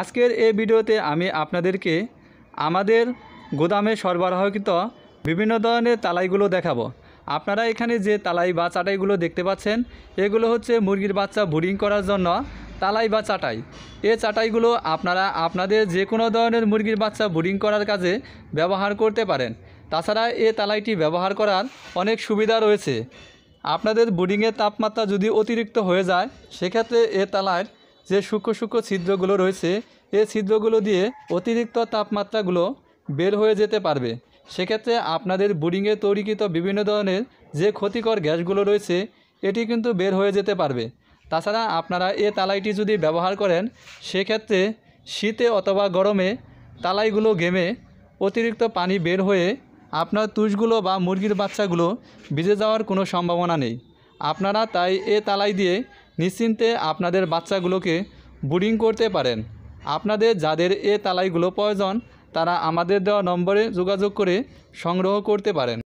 আজকের এই ভিডিওতে আমি আপনাদেরকে আমাদের গোদামে সরবরাহকৃত বিভিন্ন ধরনের তালাইগুলো দেখাব আপনারা এখানে যে তালাই বা চাটাইগুলো দেখতে পাচ্ছেন এগুলো হচ্ছে মুরগির বাচ্চা ব্রিডিং করার জন্য তালাই বা চাটাই এ চাটাইগুলো আপনারা আপনাদের যে কোনো ধরনের মুরগির বাচ্চা ব্রিডিং করার কাজে ব্যবহার করতে পারেন তাছাড়া এ তালাইটি ব্যবহার করার অনেক সুবিধা রয়েছে আপনাদের ব্রিডিংয়ের তাপমাত্রা যদি অতিরিক্ত হয়ে যায় সেক্ষেত্রে এ তালাইয়ের যে সূক্ষ্ম সূক্ষ্ম ছিদ্রগুলো রয়েছে এই ছিদ্রগুলো দিয়ে অতিরিক্ত তাপমাত্রাগুলো বের হয়ে যেতে পারবে সেক্ষেত্রে আপনাদের বোর্ডিংয়ে তৈরিকৃত বিভিন্ন ধরনের যে ক্ষতিকর গ্যাসগুলো রয়েছে এটি কিন্তু বের হয়ে যেতে পারবে তাছাড়া আপনারা এ তালাইটি যদি ব্যবহার করেন সেক্ষেত্রে শীতে অথবা গরমে তালাইগুলো গেমে অতিরিক্ত পানি বের হয়ে আপনার তুষগুলো বা মুরগির বাচ্চাগুলো ভিজে যাওয়ার কোনো সম্ভাবনা নেই আপনারা তাই এ তালাই দিয়ে নিশ্চিন্তে আপনাদের বাচ্চাগুলোকে বুডিং করতে পারেন আপনাদের যাদের এ তালাইগুলো প্রয়োজন তারা আমাদের দেওয়া নম্বরে যোগাযোগ করে সংগ্রহ করতে পারেন